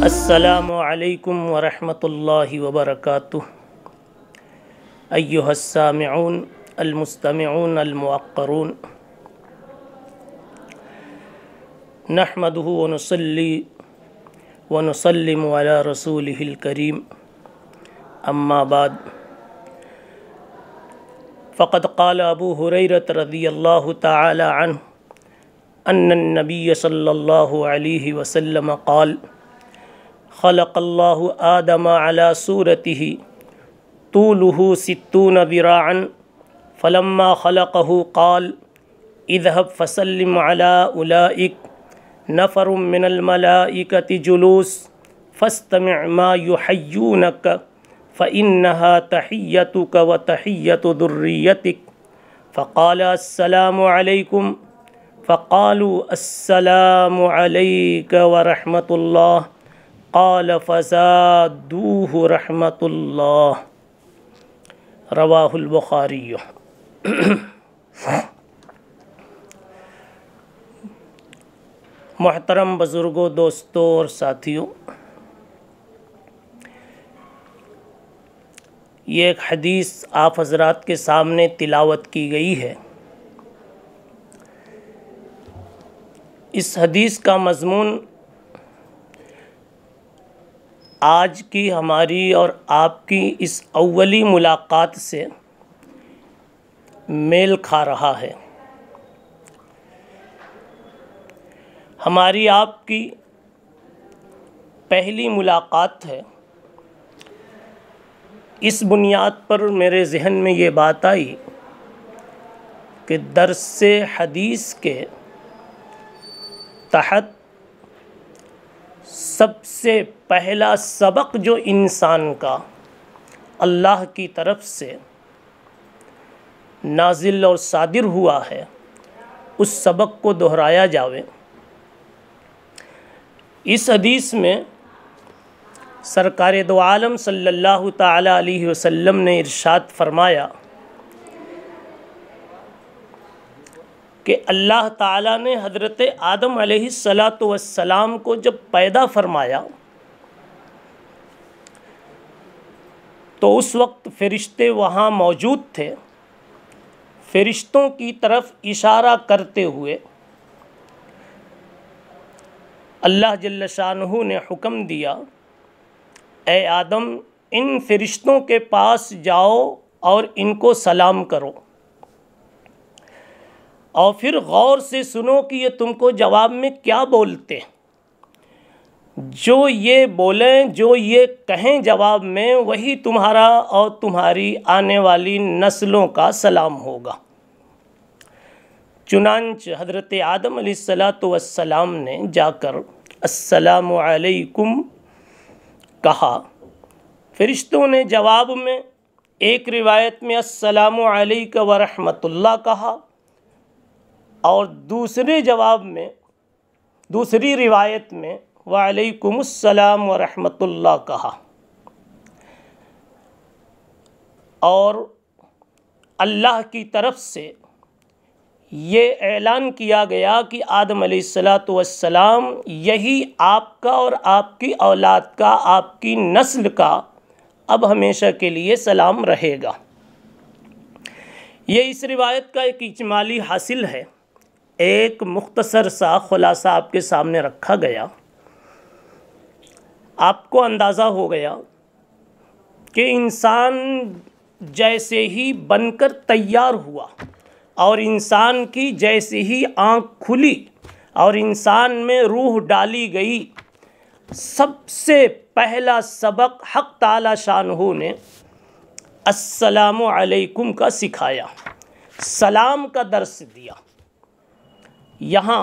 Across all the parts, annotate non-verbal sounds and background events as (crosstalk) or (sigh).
السلام عليكم ورحمة الله وبركاته أيها السامعون المستمعون الموقرون نحمده ونصلي ونسلم على رسوله الكريم अम्मा बाद फ़कत काल अबू हुररत रदी अल्लाह तन अन्नबी सल्ला वसम काल खलक आदम अला सूरति तूलु सितून बिरान फ़लम्मा खलकहू काल इजहब फसलम अला उलाइक नफ़र मिनलमलाइकति जुलूस फ़स्तम मा युहयूनक फ़िनहा तहैत व तहैत दुर्रियतिक फ़ाल असलकम फ़ालू असलक वरहमतुल्ला क़ाल फ़सादूह रहमतुल्ला रवाहुलबुखारी मोहतरम बुज़ुर्गों दोस्तों और साथियों ये एक हदीस आप हजरात के सामने तिलावत की गई है इस हदीस का मजमून आज की हमारी और आपकी इस अव्वली मुलाकात से मेल खा रहा है हमारी आपकी पहली मुलाकात है इस बुनियाद पर मेरे जहन में ये बात आई कि दरस हदीस के तहत सबसे पहला सबक जो इंसान का अल्लाह की तरफ से नाजिल और सादिर हुआ है उस सबक को दोहराया जावे इस हदीस में सरकार दो आलम सल्लल्लाहु ताला अलैहि वसल्लम ने इरशाद फरमाया कि अल्लाह ताला ने हज़रत आदम सलात वसलाम को जब पैदा फरमाया तो उस वक्त फ़रिश्ते वहाँ मौजूद थे फ़रिश्तों की तरफ इशारा करते हुए अल्लाह जल्ल शाहू ने हुक्म दिया ए आदम इन फरिश्तों के पास जाओ और इनको सलाम करो और फिर गौर से सुनो कि ये तुमको जवाब में क्या बोलते हैं जो ये बोलें जो ये कहें जवाब में वही तुम्हारा और तुम्हारी आने वाली नस्लों का सलाम होगा चुनानच हज़रत आदम सलात वसलाम ने जाकर अस्सलाम वालेकुम कहा फ़रिश्तों ने जवाब में एक रिवायत में असलक वरहमतुल्ला कहा और दूसरे जवाब में दूसरी रिवायत में वालेकुमसलम वरहमतुल्ला कहा और अल्लाह की तरफ से ये ऐलान किया गया कि आदम सलाम यही आपका और आपकी औलाद का आपकी नस्ल का अब हमेशा के लिए सलाम रहेगा ये इस रिवायत का एक इजमाली हासिल है एक मुख्तसर सा ख़ुलासा आपके सामने रखा गया आपको अंदाज़ा हो गया कि इंसान जैसे ही बनकर तैयार हुआ और इंसान की जैसे ही आँख खुली और इंसान में रूह डाली गई सबसे पहला सबक हक ताला शाहू ने असलकुम का सिखाया सलाम का दर्स दिया यहाँ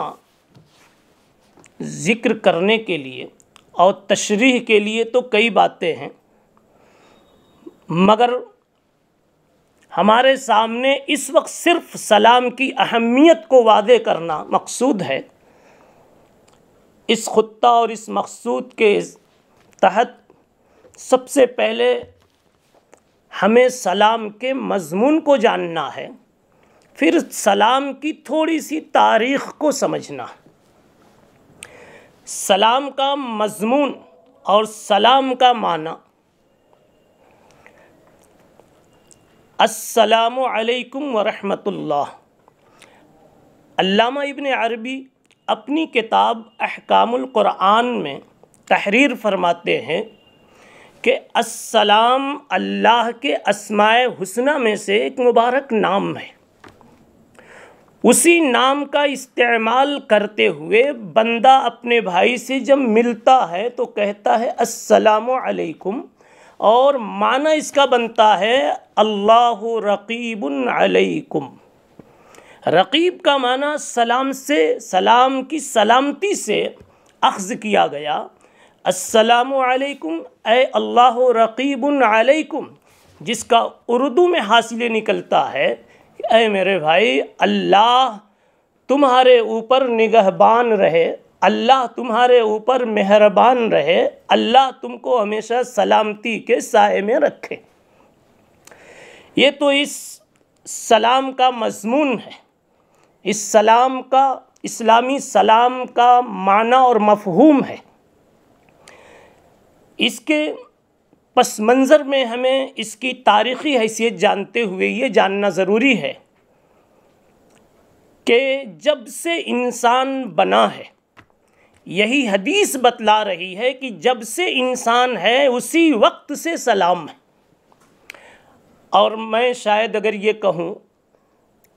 ज़िक्र करने के लिए और तशरीह के लिए तो कई बातें हैं मगर हमारे सामने इस वक्त सिर्फ सलाम की अहमियत को वादे करना मकसूद है इस ख़ुत्ता और इस मकसूद के तहत सबसे पहले हमें सलाम के मज़मून को जानना है फिर सलाम की थोड़ी सी तारीख़ को समझना सलाम का मज़मून और सलाम का माना असलकम वरहमतुल्लाह इबन अरबी अपनी किताब अहकाम में तहरीर फरमाते हैं कि अस्सलाम अल्लाह के असमाय हुसना में से एक मुबारक नाम है उसी नाम का इस्तेमाल करते हुए बंदा अपने भाई से जब मिलता है तो कहता है असलकम और माना इसका बनता है अल्लाह रकीबन अलैकुम रकीब का माना सलाम से सलाम की सलामती से अख्ज़ किया गया असलकुम ए अल्लाह रकीबन अलैकुम जिसका उर्दू में हासिल निकलता है ए मेरे भाई अल्लाह तुम्हारे ऊपर निगहबान रहे अल्लाह तुम्हारे ऊपर मेहरबान रहे अल्लाह तुमको हमेशा सलामती के साय में रखे ये तो इस सलाम का मजमून है इस सलाम का इस्लामी सलाम का माना और मफहूम है इसके पस मंज़र में हमें इसकी तारीख़ी हैसियत जानते हुए ये जानना ज़रूरी है कि जब से इंसान बना है यही हदीस बतला रही है कि जब से इंसान है उसी वक्त से सलाम है और मैं शायद अगर ये कहूँ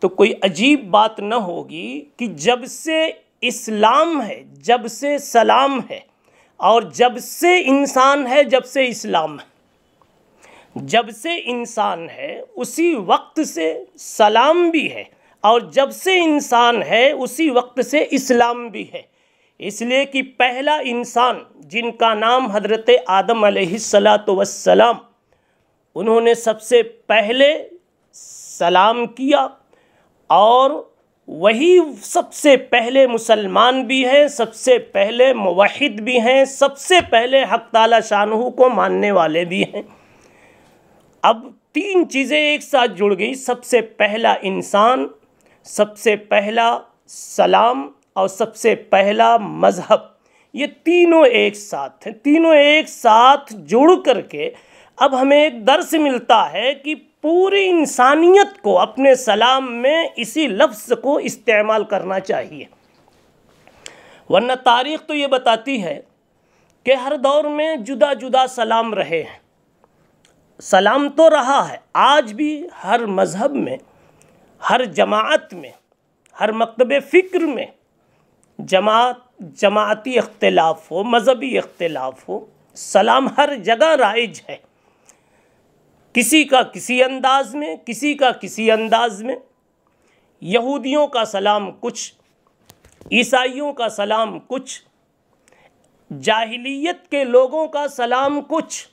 तो कोई अजीब बात न होगी कि जब से इस्लाम है जब से सलाम है और जब से इंसान है जब से इस्लाम है जब से इंसान है उसी वक्त से सलाम भी है और जब से इंसान है उसी वक्त से इस्लाम भी है इसलिए कि पहला इंसान जिनका नाम हजरत आदम सलाम उन्होंने सबसे पहले सलाम किया और वही सबसे पहले मुसलमान भी हैं सबसे पहले मवहद भी हैं सबसे पहले हक ताला शाहू को मानने वाले भी हैं अब तीन चीज़ें एक साथ जुड़ गई सबसे पहला इंसान सबसे पहला सलाम और सबसे पहला मज़हब ये तीनों एक साथ हैं तीनों एक साथ जुड़ करके अब हमें एक दर्श मिलता है कि पूरी इंसानियत को अपने सलाम में इसी लफ्ज़ को इस्तेमाल करना चाहिए वरना तारीख़ तो ये बताती है कि हर दौर में जुदा जुदा सलाम रहे हैं सलाम तो रहा है आज भी हर मज़हब में हर जमात में हर मकतब फ़िक्र में जमात जमाती इख्तलाफ हो मज़हबी इख्तलाफ हो सलाम हर जगह राइज है किसी का किसी अंदाज में किसी का किसी अंदाज में यहूदियों का सलाम कुछ ईसाइयों का सलाम कुछ जाहिलियत के लोगों का सलाम कुछ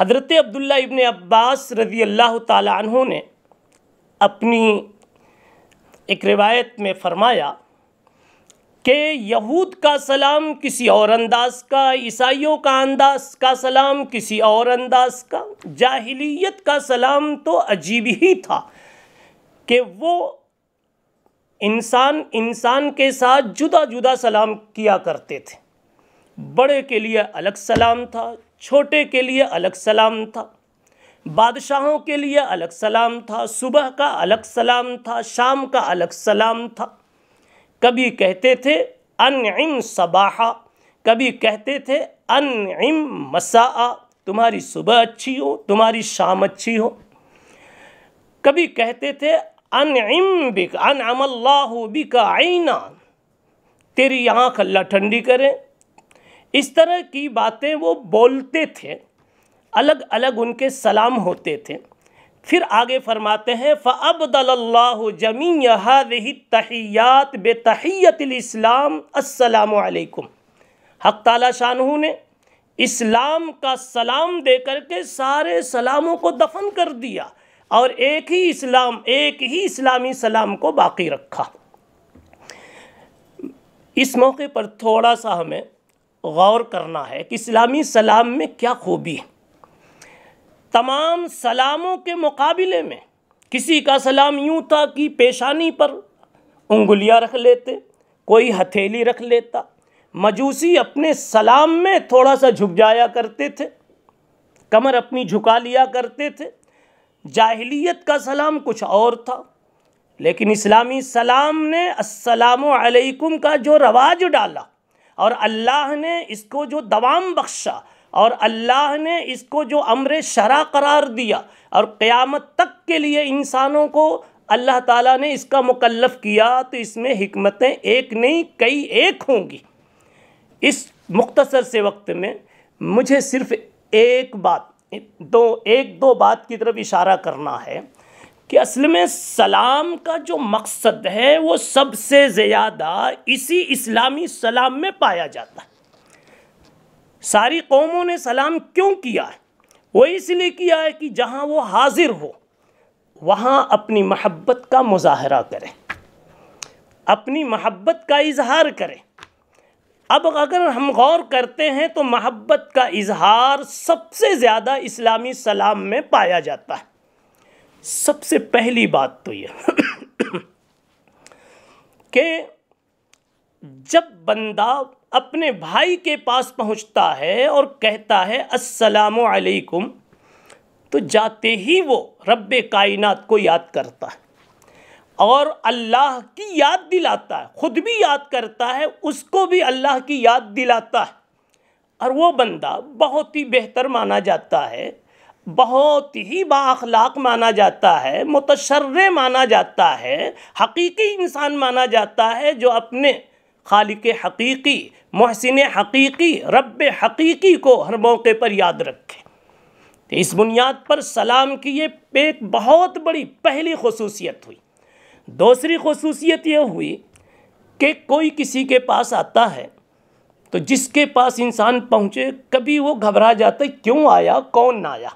हज़रत अब्दुल्ला इबन अब्बास रज़ी अल्लाह तहों ने अपनी एक रिवायत में फरमाया कि यहूद का सलाम किसी और अंदाज का ईसाइयों का अंदाज का सलाम किसी और अंदाज का जाहिलियत का सलाम तो अजीब ही था कि वो इंसान इंसान के साथ जुदा जुदा सलाम किया करते थे बड़े के लिए अलग सलाम था छोटे के लिए अलग सलाम था बादशाहों के लिए अलग सलाम था सुबह का अलग सलाम था शाम का अलग सलाम था कभी कहते थे अनइम सबाहा कभी कहते थे अनइम मसाआ तुम्हारी सुबह अच्छी हो तुम्हारी शाम अच्छी हो कभी कहते थे अनइम बिक अनअमल्लाह बिक आईना तेरी आँख अल्लाह ठंडी करे इस तरह की बातें वो बोलते थे अलग अलग उनके सलाम होते थे फिर आगे फरमाते हैं फबदल्ला जमी रही तहियात बेतहीतलाम असलकुम हक ताला शाहू ने इस्लाम का सलाम दे करके सारे सलामों को दफन कर दिया और एक ही इस्लाम एक ही इस्लामी सलाम को बाकी रखा इस मौके पर थोड़ा सा हमें गौर करना है कि इस्लामी सलाम में क्या खूबी है तमाम सलामों के मुकाबले में किसी का सलाम यूँ था कि पेशानी पर उंगलियाँ रख लेते कोई हथेली रख लेता मजूसी अपने सलाम में थोड़ा सा झुक जाया करते थे कमर अपनी झुका लिया करते थे जाहिलियत का सलाम कुछ और था लेकिन इस्लामी सलाम ने असलकुम का जो रवाज डाला और अल्लाह ने इसको जो दवाम बख्शा और अल्लाह ने इसको जो अमर शरा करार दिया और क़्यामत तक के लिए इंसानों को अल्लाह ताला ने इसका मुकल्फ़ किया तो इसमें हमतें एक नहीं कई एक होंगी इस मुख्तसर से वक्त में मुझे सिर्फ़ एक बात दो एक दो बात की तरफ इशारा करना है कि असल में सलाम का जो मकसद है वो सबसे ज़्यादा इसी इस्लामी सलाम में पाया जाता है सारी कौमों ने सलाम क्यों किया है वो इसलिए किया है कि जहाँ वो हाजिर हो वहाँ अपनी महब्बत का मुजाहरा करें अपनी महब्बत का इजहार करें अब अगर हम गौर करते हैं तो महब्बत का इजहार सबसे ज़्यादा इस्लामी सलाम में पाया जाता है सबसे पहली बात तो ये (coughs) कि जब बंदा अपने भाई के पास पहुंचता है और कहता है असलकुम तो जाते ही वो रब कायनात को याद करता है और अल्लाह की याद दिलाता है ख़ुद भी याद करता है उसको भी अल्लाह की याद दिलाता है और वो बंदा बहुत ही बेहतर माना जाता है बहुत ही बाखलाक माना जाता है मुतशर्र माना जाता है हकीकी इंसान माना जाता है जो अपने खालिक हकीकी महसिन हकीकी रब हकीकी को हर मौके पर याद रखें तो इस बुनियाद पर सलाम की ये एक बहुत बड़ी पहली खसूसियत हुई दूसरी खसूसियत यह हुई कि कोई किसी के पास आता है तो जिसके पास इंसान पहुँचे कभी वो घबरा जाता क्यों आया कौन ना आया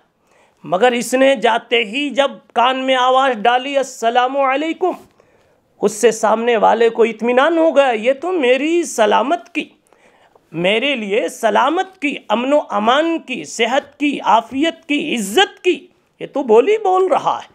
मगर इसने जाते ही जब कान में आवाज़ डाली अस्सलाम उससे सामने वाले को हो होगा ये तो मेरी सलामत की मेरे लिए सलामत की अमन अमान की सेहत की आफियत की इज्जत की ये तो बोली बोल रहा है